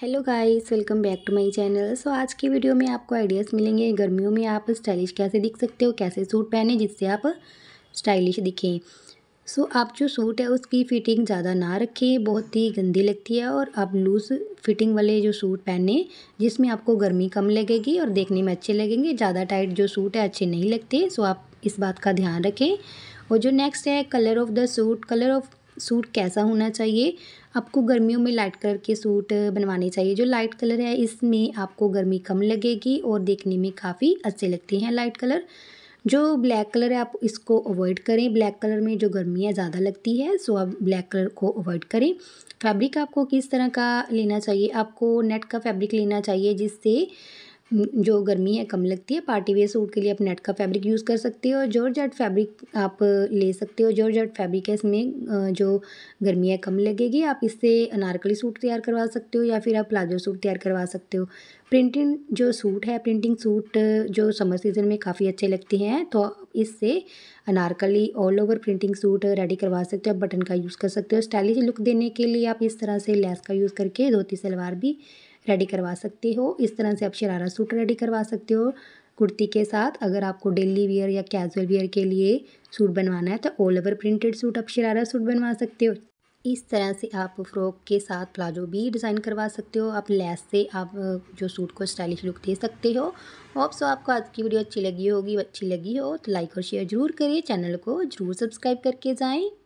hello guys welcome back to my channel so आज की video में आपको आइडियाज़ मिलेंगे गर्मियों में आप स्टाइलिश कैसे दिख सकते हो कैसे सूट पहने जिससे आप स्टाइलिश दिखें सो so, आप जो सूट है उसकी फ़िटिंग ज़्यादा ना रखें बहुत ही गंदी लगती है और आप लूज़ फिटिंग वाले जो सूट पहने जिसमें आपको गर्मी कम लगेगी और देखने में अच्छे लगेंगे ज़्यादा टाइट जो सूट है अच्छे नहीं लगते सो so, आप इस बात का ध्यान रखें और जो नेक्स्ट है colour of the suit colour of suit कैसा होना चाहिए आपको गर्मियों में लाइट कलर के सूट बनवाने चाहिए जो लाइट कलर है इसमें आपको गर्मी कम लगेगी और देखने में काफ़ी अच्छे लगते हैं लाइट कलर जो ब्लैक कलर है आप इसको अवॉइड करें ब्लैक कलर में जो गर्मी है ज़्यादा लगती है सो आप ब्लैक कलर को अवॉइड करें फैब्रिक आपको किस तरह का लेना चाहिए आपको नेट का फैब्रिक लेना चाहिए जिससे जो गर्मी है कम लगती है पार्टी वेयर सूट के लिए आप नेट का फैब्रिक यूज़ कर सकते हो जॉर्ज आर्ट फैब्रिक आप ले सकते हो जॉर्ज आर्ट फैब्रिक है इसमें जो गर्मी है कम लगेगी आप इससे अनारकली सूट तैयार करवा सकते हो या फिर आप प्लाजो सूट तैयार करवा सकते हो प्रिंटिंग जो सूट है प्रिंटिंग सूट जो समर सीज़न में काफ़ी अच्छे लगते हैं तो इससे anarkali all over printing suit ready करवा सकते हो आप बटन का यूज़ कर सकते हो स्टाइलिश लुक देने के लिए आप इस तरह से लेस का यूज़ करके धोती सलवार भी रेडी करवा सकते हो इस तरह से आप शरारा सूट रेडी करवा सकते हो कुर्ती के साथ अगर आपको डेली वियर या कैजुअल वियर के लिए सूट बनवाना है तो ऑल ओवर प्रिंटेड सूट आप शरारा सूट बनवा सकते हो इस तरह से आप फ्रॉक के साथ प्लाजो भी डिज़ाइन करवा सकते हो आप लेस से आप जो सूट को स्टाइलिश लुक दे सकते हो और सो आपको आज की वीडियो अच्छी लगी होगी अच्छी लगी हो तो लाइक और शेयर जरूर करिए चैनल को जरूर सब्सक्राइब करके जाएँ